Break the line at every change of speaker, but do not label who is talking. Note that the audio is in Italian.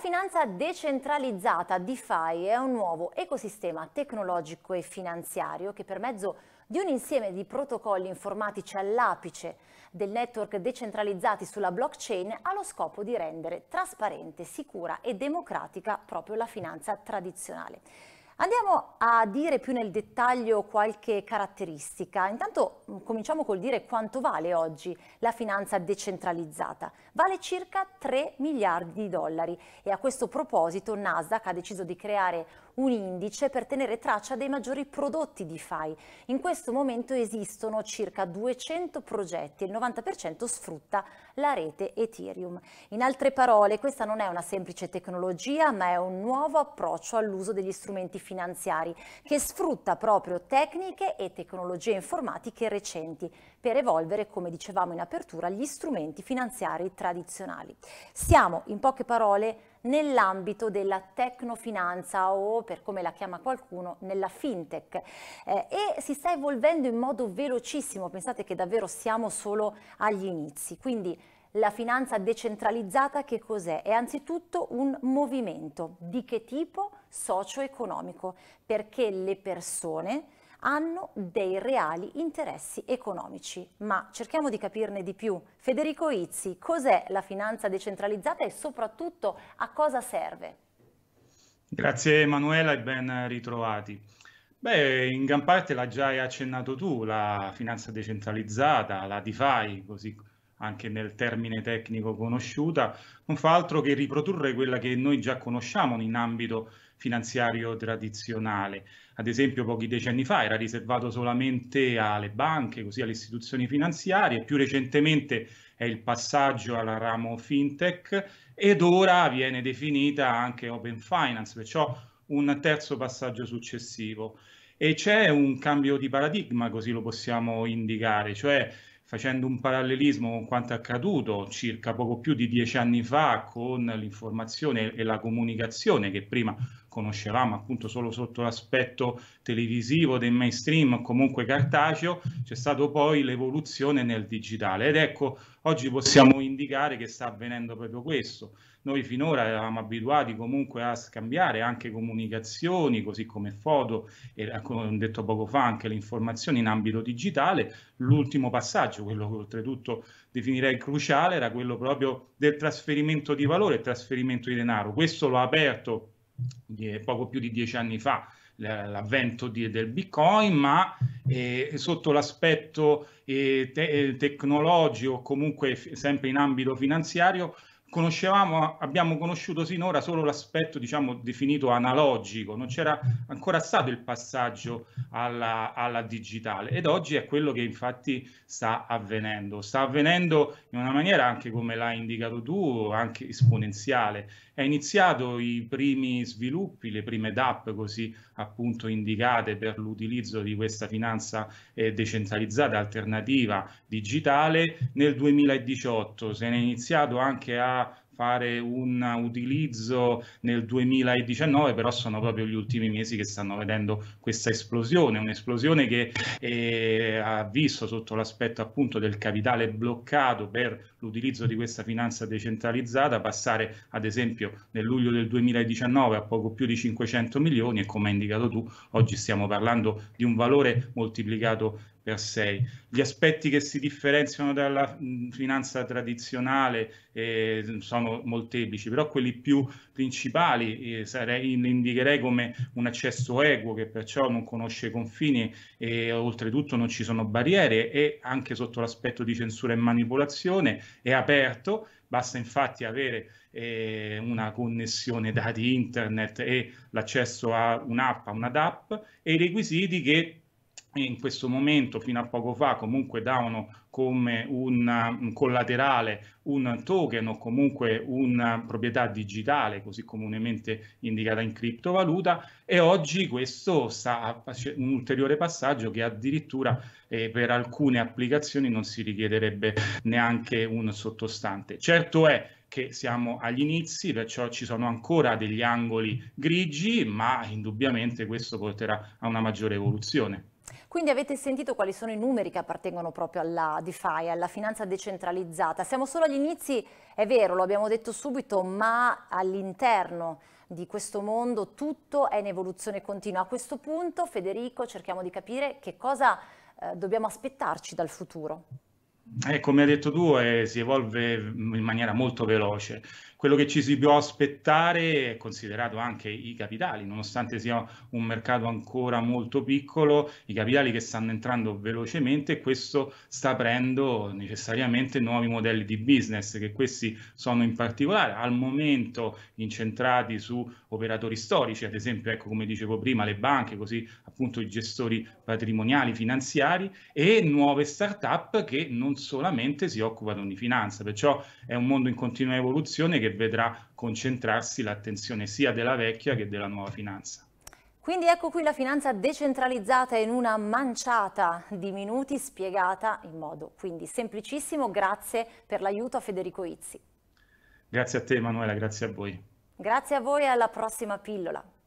finanza decentralizzata DeFi è un nuovo ecosistema tecnologico e finanziario che per mezzo di un insieme di protocolli informatici all'apice del network decentralizzati sulla blockchain ha lo scopo di rendere trasparente, sicura e democratica proprio la finanza tradizionale. Andiamo a dire più nel dettaglio qualche caratteristica. Intanto mm, cominciamo col dire quanto vale oggi la finanza decentralizzata. Vale circa 3 miliardi di dollari e a questo proposito Nasdaq ha deciso di creare un indice per tenere traccia dei maggiori prodotti DeFi. In questo momento esistono circa 200 progetti e il 90% sfrutta la rete Ethereum. In altre parole, questa non è una semplice tecnologia, ma è un nuovo approccio all'uso degli strumenti finanziari che sfrutta proprio tecniche e tecnologie informatiche recenti per evolvere, come dicevamo in apertura, gli strumenti finanziari tradizionali. Siamo in poche parole nell'ambito della tecnofinanza o per come la chiama qualcuno nella fintech eh, e si sta evolvendo in modo velocissimo, pensate che davvero siamo solo agli inizi, quindi la finanza decentralizzata che cos'è? È anzitutto un movimento di che tipo? Socio-economico, perché le persone hanno dei reali interessi economici. Ma cerchiamo di capirne di più. Federico Izzi, cos'è la finanza decentralizzata e soprattutto a cosa serve?
Grazie Emanuela e ben ritrovati. Beh, in gran parte l'ha già accennato tu, la finanza decentralizzata, la DeFi, così anche nel termine tecnico conosciuta, non fa altro che riprodurre quella che noi già conosciamo in ambito finanziario tradizionale. Ad esempio pochi decenni fa era riservato solamente alle banche, così alle istituzioni finanziarie, più recentemente è il passaggio al ramo fintech ed ora viene definita anche open finance, perciò un terzo passaggio successivo. E c'è un cambio di paradigma, così lo possiamo indicare, cioè facendo un parallelismo con quanto è accaduto circa poco più di dieci anni fa con l'informazione e la comunicazione che prima conoscevamo appunto solo sotto l'aspetto televisivo, del mainstream, comunque cartaceo, c'è stata poi l'evoluzione nel digitale ed ecco oggi possiamo indicare che sta avvenendo proprio questo. Noi finora eravamo abituati comunque a scambiare anche comunicazioni, così come foto e come ho detto poco fa anche le informazioni in ambito digitale. L'ultimo passaggio, quello che oltretutto definirei cruciale, era quello proprio del trasferimento di valore trasferimento di denaro. Questo l'ha aperto poco più di dieci anni fa l'avvento di, del bitcoin ma eh, sotto l'aspetto eh, te, eh, tecnologico comunque f- sempre in ambito finanziario conoscevamo, abbiamo conosciuto sinora solo l'aspetto diciamo, definito analogico, non c'era ancora stato il passaggio alla, alla, digitale ed oggi è quello che infatti sta avvenendo, sta avvenendo in una maniera anche come l'hai indicato tu, anche esponenziale. È iniziato i primi sviluppi, le prime DAP così appunto indicate per l'utilizzo di questa finanza eh, decentralizzata alternativa digitale nel 2018, se ne è iniziato anche a fare un utilizzo nel 2019, però sono proprio gli ultimi mesi che stanno vedendo questa esplosione, un'esplosione che eh, ha visto sotto l'aspetto appunto del capitale bloccato per l'utilizzo di questa finanza decentralizzata passare ad esempio nel luglio del 2019 a poco più di 500 milioni e come hai indicato tu oggi stiamo parlando di un valore moltiplicato per 6. Gli aspetti che si differenziano dalla finanza tradizionale eh, sono molteplici, però quelli più principali eh, sarei, indicherei come un accesso equo che perciò non conosce confini e oltretutto non ci sono barriere e anche sotto l'aspetto di censura e manipolazione è aperto Basta infatti avere eh, una connessione dati internet e l'accesso a un'app, a una DAP e i requisiti che in questo momento fino a poco fa comunque davano come un mm, collaterale un token o comunque una proprietà digitale così comunemente indicata in criptovaluta e oggi questo sta un ulteriore passaggio che addirittura eh, per alcune applicazioni non si richiederebbe neanche un sottostante. Certo è che siamo agli inizi, perciò ci sono ancora degli angoli grigi, ma indubbiamente questo porterà a una maggiore evoluzione.
Quindi avete sentito quali sono i numeri che appartengono proprio alla DeFi, alla finanza decentralizzata. Siamo solo agli inizi, è vero, lo abbiamo detto subito, ma all'interno di questo mondo tutto è in evoluzione continua. A questo punto, Federico, cerchiamo di capire che cosa eh, dobbiamo aspettarci dal futuro
eh, come hai detto tu, eh, si evolve in maniera molto veloce. Quello che ci si può aspettare è considerato anche i capitali, nonostante sia un mercato ancora molto piccolo, i capitali che stanno entrando velocemente e questo sta aprendo necessariamente nuovi modelli di business, che questi sono in particolare al momento incentrati su operatori storici, ad esempio, ecco, come dicevo prima, le banche, così appunto i gestori patrimoniali, finanziari e nuove start-up che non solamente si occupano di finanza, perciò è un mondo in continua evoluzione che vedrà concentrarsi l'attenzione sia della vecchia che della nuova finanza.
Quindi ecco qui la finanza decentralizzata in una manciata di minuti spiegata in modo quindi semplicissimo. Grazie per l'aiuto a Federico Izzi.
Grazie a te Emanuela, grazie a voi.
Grazie a voi e alla prossima pillola.